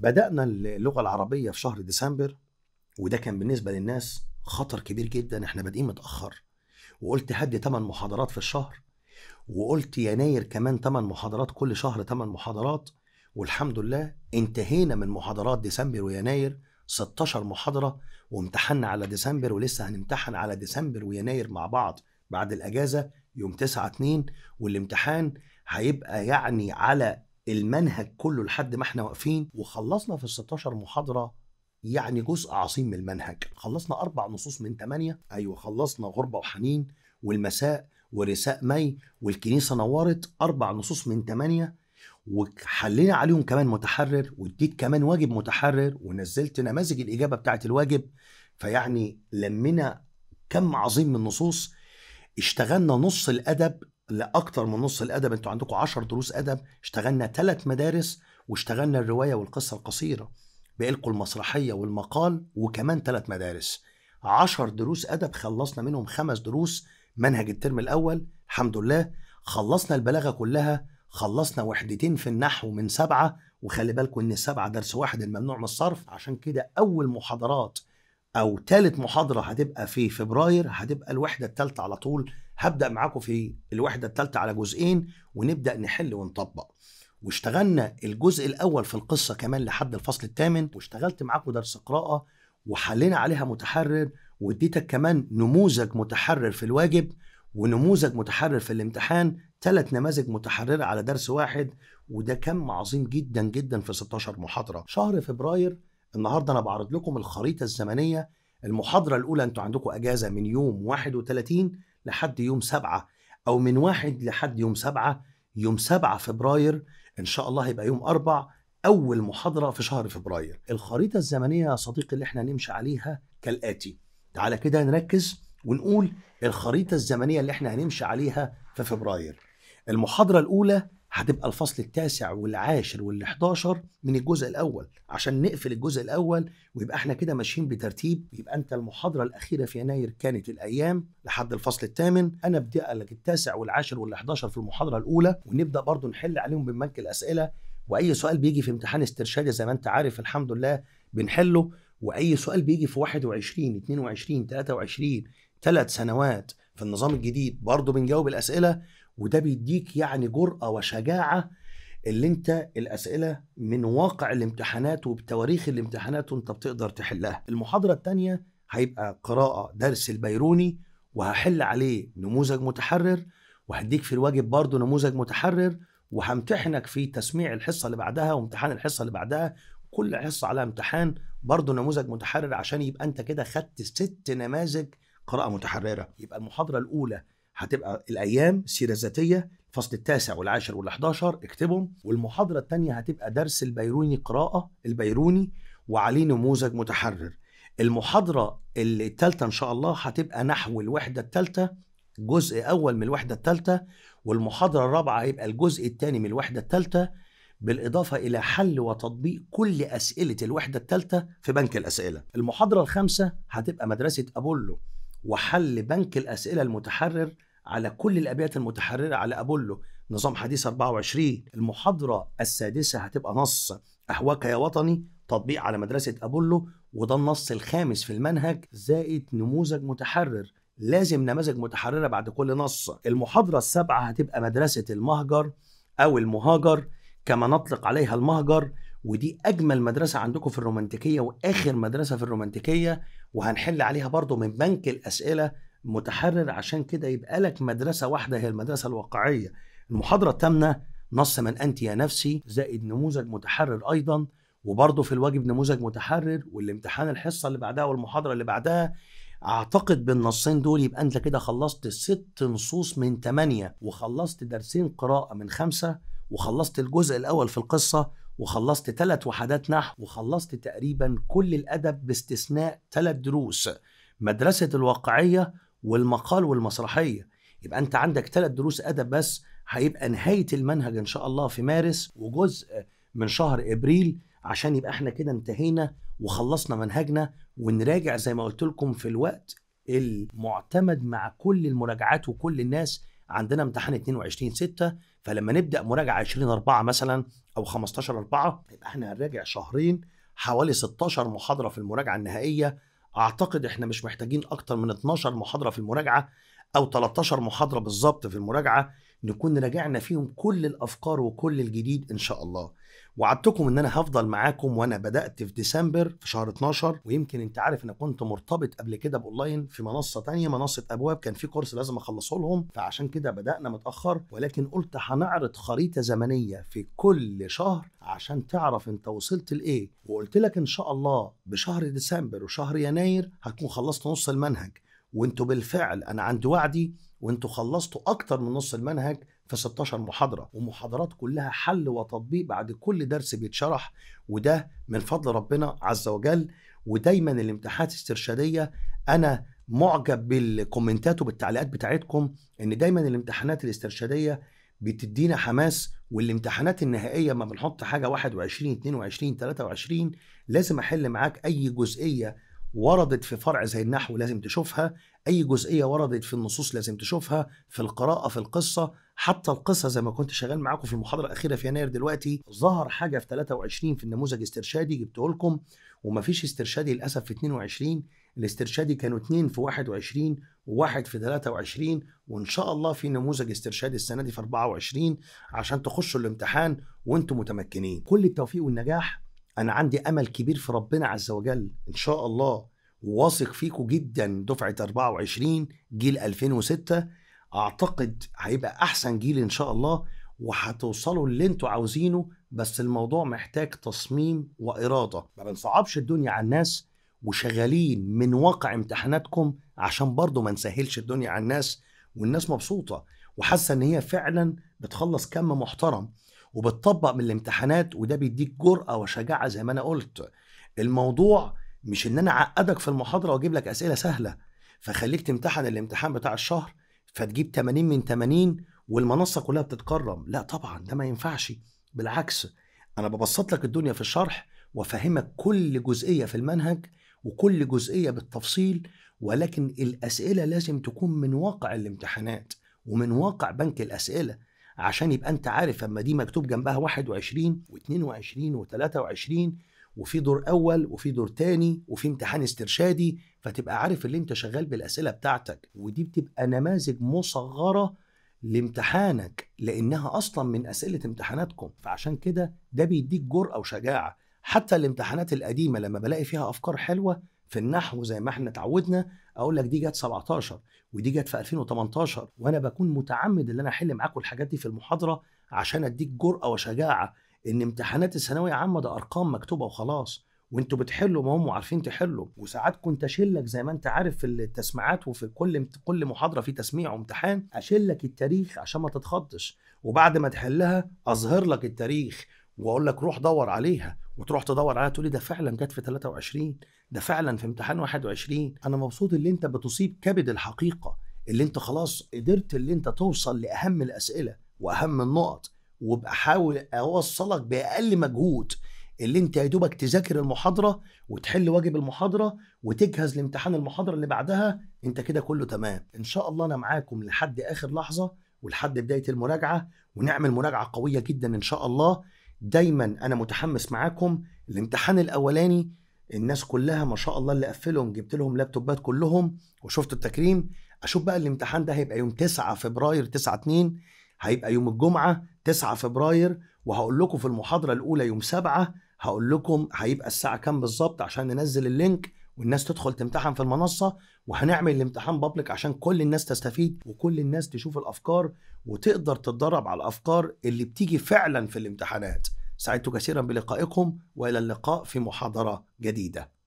بدأنا اللغة العربية في شهر ديسمبر وده كان بالنسبة للناس خطر كبير جدا احنا بادئين متأخر وقلت هدي 8 محاضرات في الشهر وقلت يناير كمان 8 محاضرات كل شهر 8 محاضرات والحمد لله انتهينا من محاضرات ديسمبر ويناير 16 محاضرة وامتحنا على ديسمبر ولسه هنمتحن على ديسمبر ويناير مع بعض بعد الأجازة يوم 9 2 والامتحان هيبقى يعني على المنهج كله لحد ما احنا واقفين وخلصنا في ال 16 محاضره يعني جزء عظيم من المنهج خلصنا اربع نصوص من ثمانيه ايوه خلصنا غربه وحنين والمساء ورثاء مي والكنيسه نورت اربع نصوص من ثمانيه وحلينا عليهم كمان متحرر واديت كمان واجب متحرر ونزلت نماذج الاجابه بتاعه الواجب فيعني لمينا كم عظيم من النصوص اشتغلنا نص الادب لاكثر من نص الادب انتوا عندكم 10 دروس ادب اشتغلنا ثلاث مدارس واشتغلنا الروايه والقصه القصيره بقلكوا المسرحيه والمقال وكمان ثلاث مدارس 10 دروس ادب خلصنا منهم خمس دروس منهج الترم الاول الحمد لله خلصنا البلاغه كلها خلصنا وحدتين في النحو من سبعه وخلي بالكم ان السبعه درس واحد الممنوع من الصرف عشان كده اول محاضرات او ثالث محاضره هتبقى في فبراير هتبقى الوحده الثالثه على طول هبدا معاكم في الوحده الثالثه على جزئين ونبدا نحل ونطبق واشتغلنا الجزء الاول في القصه كمان لحد الفصل الثامن واشتغلت معاكم درس قراءه وحلينا عليها متحرر واديتك كمان نموذج متحرر في الواجب ونموذج متحرر في الامتحان ثلاث نماذج متحرره على درس واحد وده كم عظيم جدا جدا في 16 محاضره شهر فبراير النهارده انا بعرض لكم الخريطه الزمنيه المحاضره الاولى انتوا عندكم اجازه من يوم 31 لحد يوم سبعة أو من واحد لحد يوم سبعة يوم سبعة فبراير إن شاء الله هيبقى يوم أربع أول محاضرة في شهر فبراير الخريطة الزمنية يا صديقي اللي احنا نمشي عليها كالآتي تعالى كده نركز ونقول الخريطة الزمنية اللي احنا هنمشي عليها في فبراير المحاضرة الأولى هتبقى الفصل التاسع والعاشر وال11 من الجزء الاول عشان نقفل الجزء الاول ويبقى احنا كده ماشيين بترتيب يبقى انت المحاضره الاخيره في يناير كانت الايام لحد الفصل الثامن انا ابدا لك التاسع والعاشر وال11 في المحاضره الاولى ونبدا برضو نحل عليهم بمنك الاسئله واي سؤال بيجي في امتحان استرشادي زي ما انت عارف الحمد لله بنحله واي سؤال بيجي في 21 22 23 ثلاث سنوات في النظام الجديد برضه بنجاوب الاسئله وده بيديك يعني جرأة وشجاعة اللي انت الاسئله من واقع الامتحانات وبتواريخ الامتحانات وانت بتقدر تحلها المحاضره الثانيه هيبقى قراءه درس البيروني وهحل عليه نموذج متحرر وهديك في الواجب برضه نموذج متحرر وهمتحنك في تسميع الحصه اللي بعدها وامتحان الحصه اللي بعدها كل حصه على امتحان برضه نموذج متحرر عشان يبقى انت كده خدت ست نماذج قراءه متحرره يبقى المحاضره الاولى هتبقى الايام السيره الذاتيه الفصل التاسع والعاشر وال11 اكتبهم والمحاضره الثانيه هتبقى درس البيروني قراءه البيروني وعليه نموذج متحرر المحاضره الثالثه ان شاء الله هتبقى نحو الوحده الثالثه جزء اول من الوحده الثالثه والمحاضره الرابعه هيبقى الجزء الثاني من الوحده الثالثه بالإضافة إلى حل وتطبيق كل أسئلة الوحدة الثالثة في بنك الأسئلة المحاضرة الخامسة هتبقى مدرسة أبولو وحل بنك الأسئلة المتحرر على كل الأبيات المتحررة على أبولو نظام حديث 24 المحاضرة السادسة هتبقى نص أهواك يا وطني تطبيق على مدرسة أبولو وده النص الخامس في المنهج زائد نموذج متحرر لازم نماذج متحررة بعد كل نص المحاضرة السابعة هتبقى مدرسة المهجر أو المهاجر كما نطلق عليها المهجر ودي أجمل مدرسة عندكم في الرومانتيكية وآخر مدرسة في الرومانتيكية وهنحل عليها برضو من بنك الأسئلة متحرر عشان كده يبقى لك مدرسه واحده هي المدرسه الواقعيه المحاضره الثامنه نص من انت يا نفسي زائد نموذج متحرر ايضا وبرضه في الواجب نموذج متحرر والامتحان الحصه اللي بعدها والمحاضره اللي بعدها اعتقد بالنصين دول يبقى انت كده خلصت ست نصوص من ثمانية وخلصت درسين قراءة من خمسة وخلصت الجزء الأول في القصة وخلصت ثلاث وحدات نحو وخلصت تقريبا كل الأدب باستثناء ثلاث دروس مدرسة الواقعية والمقال والمسرحيه يبقى انت عندك ثلاث دروس ادب بس هيبقى نهايه المنهج ان شاء الله في مارس وجزء من شهر ابريل عشان يبقى احنا كده انتهينا وخلصنا منهجنا ونراجع زي ما قلت لكم في الوقت المعتمد مع كل المراجعات وكل الناس عندنا امتحان 22 6 فلما نبدا مراجعه 20 4 مثلا او 15 4 يبقى احنا هنراجع شهرين حوالي 16 محاضره في المراجعه النهائيه اعتقد احنا مش محتاجين اكتر من 12 محاضره في المراجعه او 13 محاضره بالظبط في المراجعه نكون راجعنا فيهم كل الافكار وكل الجديد ان شاء الله وعدتكم ان انا هفضل معاكم وانا بدات في ديسمبر في شهر 12 ويمكن انت عارف انا كنت مرتبط قبل كده باونلاين في منصه تانية منصه ابواب كان في كورس لازم اخلصه لهم فعشان كده بدانا متاخر ولكن قلت هنعرض خريطه زمنيه في كل شهر عشان تعرف انت وصلت لايه وقلت لك ان شاء الله بشهر ديسمبر وشهر يناير هتكون خلصت نص المنهج وانتوا بالفعل انا عند وعدي وانتوا خلصتوا اكتر من نص المنهج في 16 محاضرة ومحاضرات كلها حل وتطبيق بعد كل درس بيتشرح وده من فضل ربنا عز وجل ودايما الامتحانات الاسترشادية أنا معجب بالكومنتات وبالتعليقات بتاعتكم إن دايما الامتحانات الاسترشادية بتدينا حماس والامتحانات النهائية ما بنحط حاجة 21 22 23 لازم أحل معاك أي جزئية وردت في فرع زي النحو لازم تشوفها اي جزئيه وردت في النصوص لازم تشوفها في القراءه في القصه حتى القصه زي ما كنت شغال معاكم في المحاضره الاخيره في يناير دلوقتي ظهر حاجه في 23 في النموذج استرشادي جبته لكم ومفيش استرشادي للاسف في 22 الاسترشادي كانوا اثنين في 21 وواحد في 23 وان شاء الله في نموذج استرشادي السنه دي في 24 عشان تخشوا الامتحان وانتم متمكنين كل التوفيق والنجاح انا عندي امل كبير في ربنا عز وجل ان شاء الله واثق فيكم جدا دفعه 24 جيل 2006 اعتقد هيبقى احسن جيل ان شاء الله وهتوصلوا اللي انتوا عاوزينه بس الموضوع محتاج تصميم واراده ما بنصعبش الدنيا على الناس وشغالين من واقع امتحاناتكم عشان برضه ما نسهلش الدنيا على الناس والناس مبسوطه وحاسه ان هي فعلا بتخلص كم محترم وبتطبق من الامتحانات وده بيديك جرأه وشجاعه زي ما انا قلت الموضوع مش ان انا اعقدك في المحاضره واجيب لك اسئله سهله فخليك تمتحن الامتحان بتاع الشهر فتجيب 80 من 80 والمنصه كلها بتتكرم لا طبعا ده ما ينفعش بالعكس انا ببسط لك الدنيا في الشرح وافهمك كل جزئيه في المنهج وكل جزئيه بالتفصيل ولكن الاسئله لازم تكون من واقع الامتحانات ومن واقع بنك الاسئله عشان يبقى انت عارف اما دي مكتوب جنبها 21 و22 و23 وفي دور اول وفي دور تاني وفي امتحان استرشادي فتبقى عارف اللي انت شغال بالاسئله بتاعتك ودي بتبقى نماذج مصغره لامتحانك لانها اصلا من اسئله امتحاناتكم فعشان كده ده بيديك جرأه وشجاعه حتى الامتحانات القديمه لما بلاقي فيها افكار حلوه في النحو زي ما احنا اتعودنا اقول لك دي جت 17 ودي جت في 2018 وانا بكون متعمد ان انا احل معاكم الحاجات دي في المحاضره عشان اديك جرأه وشجاعه ان امتحانات الثانويه عامه ده ارقام مكتوبه وخلاص وانتوا بتحلوا ما هم عارفين تحلوا وساعات كنت لك زي ما انت عارف في التسميعات وفي كل كل محاضره في تسميع وامتحان لك التاريخ عشان ما تتخضش وبعد ما تحلها اظهر لك التاريخ واقول لك روح دور عليها وتروح تدور عليها تقول لي ده فعلا جت في 23 ده فعلا في امتحان 21 انا مبسوط اللي انت بتصيب كبد الحقيقه اللي انت خلاص قدرت اللي انت توصل لاهم الاسئله واهم النقط وبحاول اوصلك باقل مجهود اللي انت يا دوبك تذاكر المحاضره وتحل واجب المحاضره وتجهز لامتحان المحاضره اللي بعدها انت كده كله تمام ان شاء الله انا معاكم لحد اخر لحظه ولحد بدايه المراجعه ونعمل مراجعه قويه جدا ان شاء الله دايما انا متحمس معاكم الامتحان الاولاني الناس كلها ما شاء الله اللي قفلهم جبت لهم لابتوبات كلهم وشفت التكريم اشوف بقى الامتحان ده هيبقى يوم 9 فبراير 9 2 هيبقى يوم الجمعه 9 فبراير وهقول لكم في المحاضره الاولى يوم 7 هقول لكم هيبقى الساعه كام بالظبط عشان ننزل اللينك والناس تدخل تمتحن في المنصه وهنعمل الامتحان بابليك عشان كل الناس تستفيد وكل الناس تشوف الافكار وتقدر تتدرب على الافكار اللي بتيجي فعلا في الامتحانات سعدت كثيرا بلقائكم والى اللقاء في محاضره جديده